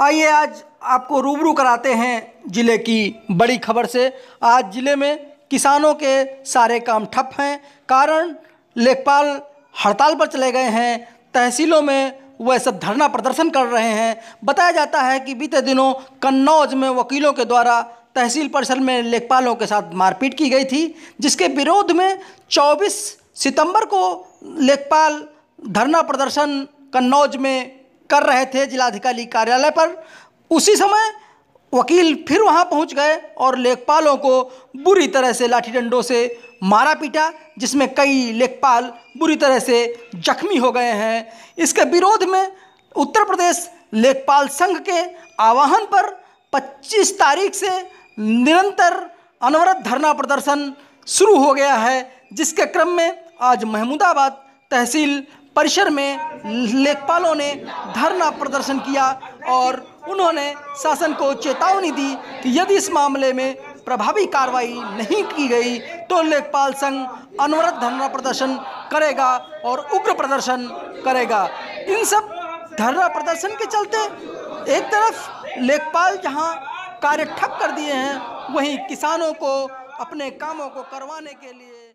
आइए आज आपको रूबरू कराते हैं ज़िले की बड़ी खबर से आज ज़िले में किसानों के सारे काम ठप हैं कारण लेखपाल हड़ताल पर चले गए हैं तहसीलों में वह सब धरना प्रदर्शन कर रहे हैं बताया जाता है कि बीते दिनों कन्नौज में वकीलों के द्वारा तहसील परिसर में लेखपालों के साथ मारपीट की गई थी जिसके विरोध में 24 सितंबर को लेखपाल धरना प्रदर्शन कन्नौज में कर रहे थे जिलाधिकारी कार्यालय पर उसी समय वकील फिर वहां पहुंच गए और लेखपालों को बुरी तरह से लाठी डंडों से मारा पीटा जिसमें कई लेखपाल बुरी तरह से जख्मी हो गए हैं इसके विरोध में उत्तर प्रदेश लेखपाल संघ के आह्वान पर 25 तारीख से निरंतर अनवरत धरना प्रदर्शन शुरू हो गया है जिसके क्रम में आज महमूदाबाद तहसील परिसर में लेखपालों ने धरना प्रदर्शन किया और उन्होंने शासन को चेतावनी दी कि यदि इस मामले में प्रभावी कार्रवाई नहीं की गई तो लेखपाल संघ अनवरत धरना प्रदर्शन करेगा और उग्र प्रदर्शन करेगा इन सब धरना प्रदर्शन के चलते एक तरफ लेखपाल जहां कार्य ठप कर दिए हैं वहीं किसानों को अपने कामों को करवाने के लिए